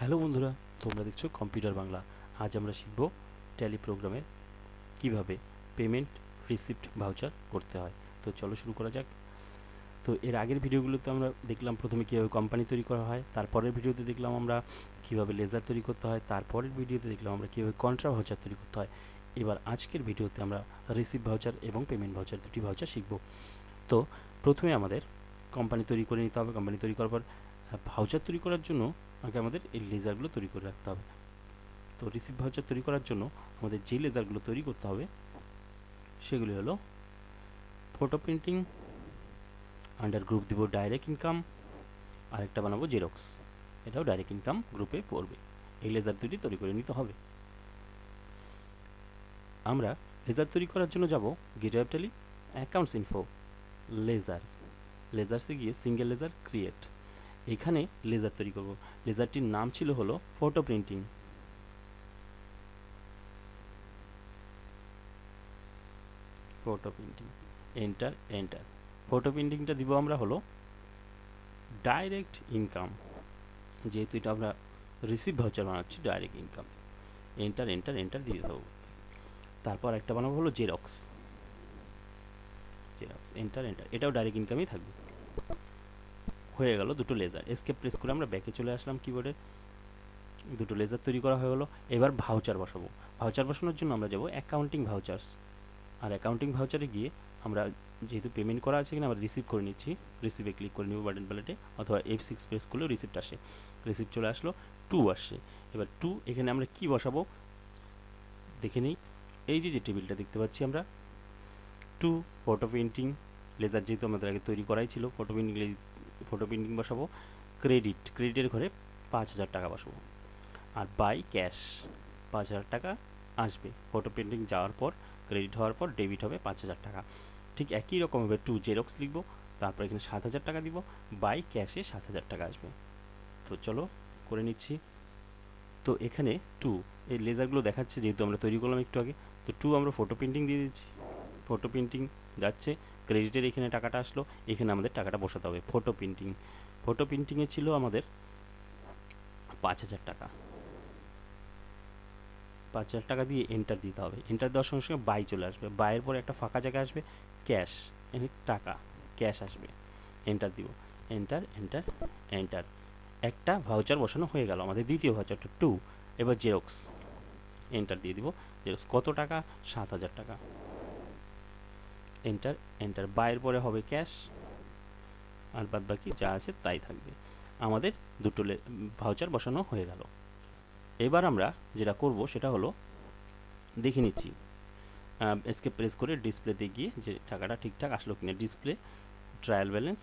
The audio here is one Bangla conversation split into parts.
হ্যালো বন্ধুরা তোমরা দেখছো কম্পিউটার বাংলা আজ আমরা শিখব ট্যালি প্রোগ্রামের কিভাবে পেমেন্ট রিসিপ্ট ভাউচার করতে হয় তো চলো শুরু করা যাক তো এর আগের ভিডিওগুলোতে আমরা দেখলাম প্রথমে কীভাবে কোম্পানি তৈরি করা হয় তারপরের ভিডিওতে দেখলাম আমরা কীভাবে লেজার তৈরি করতে হয় তারপরের ভিডিওতে দেখলাম আমরা কীভাবে কন্ট্রা ভাউচার তৈরি করতে হয় এবার আজকের ভিডিওতে আমরা রিসিপ্ট ভাউচার এবং পেমেন্ট ভাউচার দুটি ভাউচার শিখব তো প্রথমে আমাদের কোম্পানি তৈরি করে নিতে হবে কোম্পানি তৈরি করার পর ভাউচার হ্যাঁ, তৈরি করার জন্য আগে আমাদের এই লেজারগুলো তৈরি করে রাখতে হবে তো রিসিভ ভাউচার তৈরি করার জন্য আমাদের যে লেজারগুলো তৈরি করতে হবে সেগুলি হলো ফটো প্রিন্টিং আন্ডার গ্রুপ দিব ডাইরেক্ট ইনকাম আরেকটা বানাবো জেরক্স এটাও ডাইরেক্ট ইনকাম গ্রুপে পড়বে এই লেজার দুটি তৈরি করে নিতে হবে আমরা লেজার তৈরি করার জন্য যাব gateway accounts info ledger লেজার্সে গিয়ে সিঙ্গেল লেজার ক্রিয়েট এখানে লেজার তৈরি করব লেজারটির নাম ছিল হলো photo printing photo printing enter enter photo প্রিন্টিংটা দিব আমরা হলো ডাইরেক্ট ইনকাম যেহেতু এটা আমরা রিসিভ ভাউচার বানাচ্ছি direct income enter enter enter দিয়ে দেবো তারপর একটা বানাবো হলো জেরক্স জেরক্স এন্টার এন্টার এটাও ডাইরেক্ট ইনকামই থাকবে হয়ে গেল দুটো লেজার স্কেপ প্রেস করে আমরা ব্যাকে চলে আসলাম কিবোর্ডে দুটো লেজার তৈরি করা হয়ে গেলো এবার ভাউচার বসাবো ভাউচার বসানোর জন্য আমরা যাব অ্যাকাউন্টিং ভাউচার্স আর অ্যাকাউন্টিং ভাউচারে গিয়ে আমরা যেহেতু পেমেন্ট করা আছে কিনা আমরা রিসিভ করে নিচ্ছি রিসিভে ক্লিক করে নিব বাটন প্যালেটে অথবা এফ সিক্স প্রেস করলেও রিসিপ্ট আসে রিসিপ্ট চলে আসলো টু আসছে এবার টু এখানে আমরা কি বসাবো দেখে নিই এই যে যে টেবিলটা দেখতে পাচ্ছি আমরা টু ফটো প্রিন্টিং লেজার যেহেতু আমাদের আগে তৈরি করাই ছিল ফটো প্রিন্টিং ফটো প্রিন্টিং বসাবো ক্রেডিট ক্রেডিটের ঘরে পাঁচ হাজার টাকা বসাবো আর বাই ক্যাশ পাঁচ হাজার টাকা আসবে ফটো প্রিন্টিং যাওয়ার পর ক্রেডিট হওয়ার পর ডেবিট হবে পাঁচ হাজার টাকা ঠিক একই রকম হবে টু জেরক্স লিখবো তারপর এখানে সাত হাজার টাকা দিব বাই ক্যাশে সাত হাজার টাকা আসবে তো চলো করে নিচ্ছি তো এখানে টু এই লেজারগুলো দেখাচ্ছে যেহেতু আমরা তৈরি করলাম একটু আগে তো টু আমরা ফটো প্রিন্টিং দিয়ে দিচ্ছি ফটো প্রিন্টিং যাচ্ছে ক্রেডিটের এখানে টাকাটা আসলো এখানে আমাদের টাকাটা বসাতে হবে ফটো প্রিন্টিং ফটো প্রিন্টিংয়ে ছিল আমাদের পাঁচ হাজার টাকা পাঁচ হাজার টাকা দিয়ে এন্টার দিতে হবে এন্টার দেওয়ার সঙ্গে সঙ্গে বাই চলে আসবে বাইয়ের পরে একটা ফাঁকা জায়গা আসবে ক্যাশ এখানে টাকা ক্যাশ আসবে এন্টার দিব এন্টার এন্টার এন্টার একটা ভাউচার বসানো হয়ে গেল আমাদের দ্বিতীয় ভাউচারটা টু এবার জেরক্স এন্টার দিয়ে দিব জেরক্স কত টাকা সাত হাজার টাকা এন্টার এন্টার বাইয়ের পরে হবে ক্যাশ আর বাদ বাকি যা আছে তাই থাকবে আমাদের দুটো ভাউচার বসানো হয়ে গেল এবার আমরা যেটা করব সেটা হলো দেখে নিচ্ছি এসকে প্রেস করে ডিসপ্লেতে গিয়ে যে টাকাটা ঠিকঠাক আসলো কিনা ডিসপ্লে ট্রায়াল ব্যালেন্স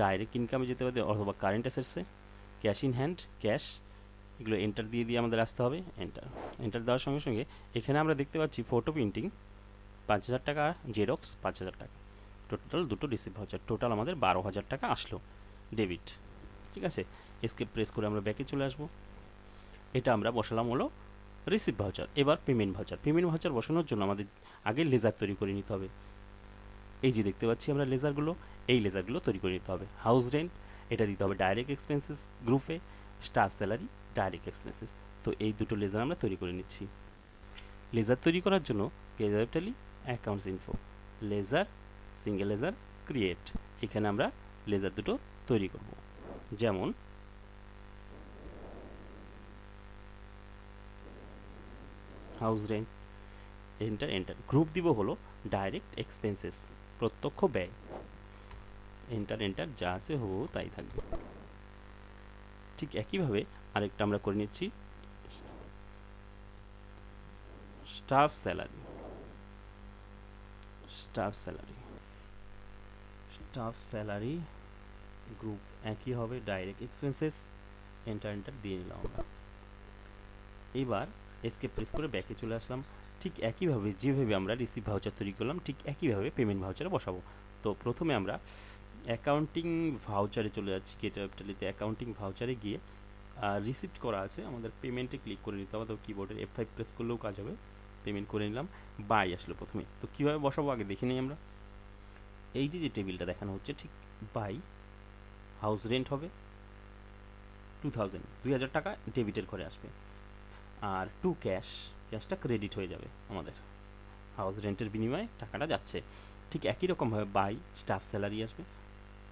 ডাইরেক্ট ইনকামে যেতে পারে অথবা কারেন্ট অ্যাসেটসে ক্যাশ ইন হ্যান্ড ক্যাশ এগুলো এন্টার দিয়ে দিয়ে আমাদের আসতে হবে এন্টার এন্টার দেওয়ার সঙ্গে সঙ্গে এখানে আমরা দেখতে পাচ্ছি ফটো প্রিন্টিং পাঁচ হাজার টাকা জেরক্স পাঁচ হাজার টাকা টোটাল দুটো রিসিভ ভাউচার টোটাল আমাদের বারো হাজার টাকা আসলো ডেবিট ঠিক আছে এসকেপ প্রেস করে আমরা ব্যাকে চলে আসব এটা আমরা বসালাম হলো রিসিভ ভাউচার এবার পেমেন্ট ভাউচার পেমেন্ট ভাউচার বসানোর জন্য আমাদের আগে লেজার তৈরি করে নিতে হবে এই যে দেখতে পাচ্ছি আমরা লেজারগুলো এই লেজারগুলো তৈরি করে নিতে হবে হাউস রেন্ট এটা দিতে হবে ডাইরেক্ট এক্সপেন্সেস গ্রুপে স্টাফ স্যালারি ডাইরেক্ট এক্সপেন্সেস তো এই দুটো লেজার আমরা তৈরি করে নিচ্ছি লেজার তৈরি করার জন্য ledger accounts info ledger single ledger create এখানে আমরা লেজার দুটো তৈরি করব যেমন house rent enter enter group দিব হলো ডাইরেক্ট এক্সপেন্সেস প্রত্যক্ষ ব্যয় এন্টার এন্টার যা আছে হবু তাই থাকবে ঠিক একইভাবে আরেকটা আমরা করে নিচ্ছি staff salary staff salary staff salary group একই হবে ডাইরেক্ট এক্সপেন্সেস এন্টার এন্টার দিয়ে নিলাম আমরা এবার এসকে প্রেস করে ব্যাকে চলে আসলাম ঠিক একইভাবে যেভাবে আমরা রিসিভ ভাউচার তৈরি করলাম ঠিক একইভাবে পেমেন্ট ভাউচারে বসাবো তো প্রথমে আমরা অ্যাকাউন্টিং ভাউচারে চলে যাচ্ছি গেট ওয়েবটালিতে অ্যাকাউন্টিং ভাউচারে গিয়ে রিসিপ্ট করা আছে আমাদের পেমেন্টে ক্লিক করে নিতে হবে তো কিবোর্ডের এফ ফাইভ প্রেস করলেও কাজ হবে পেমেন্ট করে নিলাম বাই আসলো প্রথমে তো কীভাবে বসাবো আগে দেখে নিই আমরা এই যে যে টেবিলটা দেখানো হচ্ছে ঠিক বাই হাউস রেন্ট হবে টু থাউজেন্ড দুই হাজার টাকা ডেবিটের ঘরে আসবে আর টু ক্যাশ ক্যাশটা ক্রেডিট হয়ে যাবে আমাদের হাউস রেন্টের বিনিময়ে টাকাটা যাচ্ছে ঠিক একই রকমভাবে বাই স্টাফ স্যালারি আসবে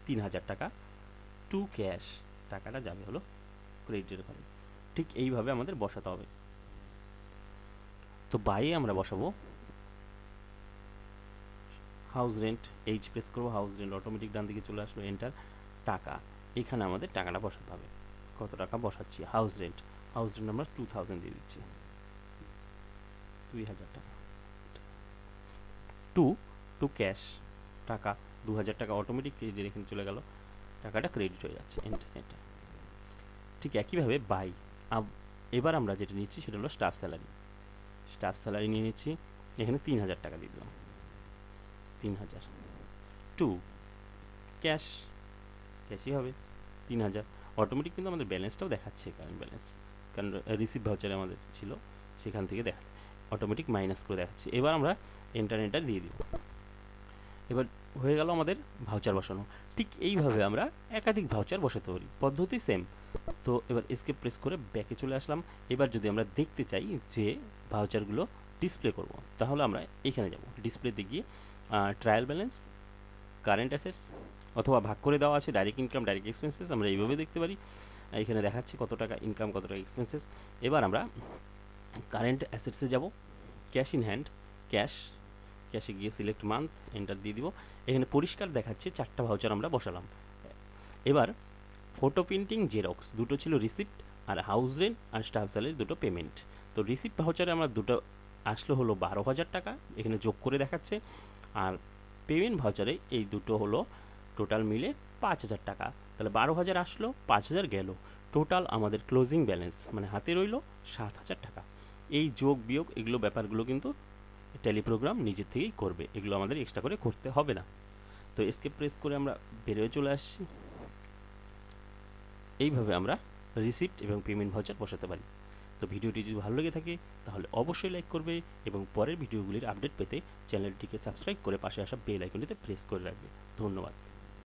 তিন হাজার টাকা টু ক্যাশ টাকাটা যাবে হলো ক্রেডিটের ঘরে ঠিক এইভাবে আমাদের বসাতে হবে তো বাই আমরা বসাবো হাউস রেন্ট এইচ প্রেস করবো হাউস রেন্ট অটোমেটিক ডান দিকে চলে আসলো এন্টার টাকা এখানে আমাদের টাকাটা বসাতে হবে কত টাকা বসাচ্ছি হাউস রেন্ট হাউস রেন্ট আমরা টু থাউজেন্ড দিয়ে দিচ্ছি দুই হাজার টাকা টু টু ক্যাশ টাকা দু হাজার টাকা অটোমেটিক ক্রেডিট এখানে চলে গেল টাকাটা ক্রেডিট হয়ে যাচ্ছে এন্টার ঠিক একইভাবে বাই এবার আমরা যেটা নিচ্ছি সেটা হলো স্টাফ স্যালারি স্টাফ স্যালারি নিয়ে নিচ্ছি এখানে তিন হাজার টাকা দিয়ে দিলাম তিন হাজার টু ক্যাশ ক্যাশই হবে তিন হাজার অটোমেটিক কিন্তু আমাদের ব্যালেন্সটাও দেখাচ্ছে কারেন্ট ব্যালেন্স কারণ রিসিভ ভাউচারে আমাদের ছিল সেখান থেকে দেখাচ্ছে অটোমেটিক মাইনাস করে দেখাচ্ছে এবার আমরা ইন্টারনেটটা দিয়ে দিব এবার হয়ে গেল আমাদের ভাউচার বসানো ঠিক এইভাবে আমরা একাধিক ভাউচার বসাতে পারি পদ্ধতি সেম তো এবার স্কেপ প্রেস করে ব্যাকে চলে আসলাম এবার যদি আমরা দেখতে চাই যে ভাউচারগুলো ডিসপ্লে করব তাহলে আমরা এখানে যাব ডিসপ্লেতে গিয়ে ট্রায়াল ব্যালেন্স কারেন্ট অ্যাসেটস অথবা ভাগ করে দেওয়া আছে ডাইরেক্ট ইনকাম ডাইরেক্ট এক্সপেন্সেস আমরা এইভাবে দেখতে পারি এখানে দেখাচ্ছে কত টাকা ইনকাম কত টাকা এক্সপেন্সেস এবার আমরা কারেন্ট অ্যাসেটসে যাব ক্যাশ ইন হ্যান্ড ক্যাশ ক্যাশে গিয়ে সিলেক্ট মান্থ এন্টার দিয়ে দিব এখানে পরিষ্কার দেখাচ্ছে চারটা ভাউচার আমরা বসালাম এবার ফটো প্রিন্টিং জেরক্স দুটো ছিল রিসিপ্ট আর হাউস রেন্ট আর স্টাফ স্যালারি দুটো পেমেন্ট তো রিসিপ্ট ভাউচারে আমরা দুটো আসলো হলো বারো হাজার টাকা এখানে যোগ করে দেখাচ্ছে আর পেমেন্ট ভাউচারে এই দুটো হলো টোটাল মিলে পাঁচ হাজার টাকা তাহলে বারো হাজার আসলো পাঁচ হাজার গেল টোটাল আমাদের ক্লোজিং ব্যালেন্স মানে হাতে রইল সাত হাজার টাকা এই যোগ বিয়োগ এগুলো ব্যাপারগুলো কিন্তু টেলিপ্রোগ্রাম নিজে থেকেই করবে এগুলো আমাদের এক্সট্রা করে করতে হবে না তো এসকে প্রেস করে আমরা বেরোয় চলে আসছি এইভাবে আমরা রিসিপ্ট এবং পেমেন্ট ভাউচার বসাতে পারি তো ভিডিওটি যদি ভালো লেগে থাকে তাহলে অবশ্যই লাইক করবে এবং পরের ভিডিওগুলির আপডেট পেতে চ্যানেলটিকে সাবস্ক্রাইব করে পাশে আসা বেল আইকনটিতে প্রেস করে রাখবে ধন্যবাদ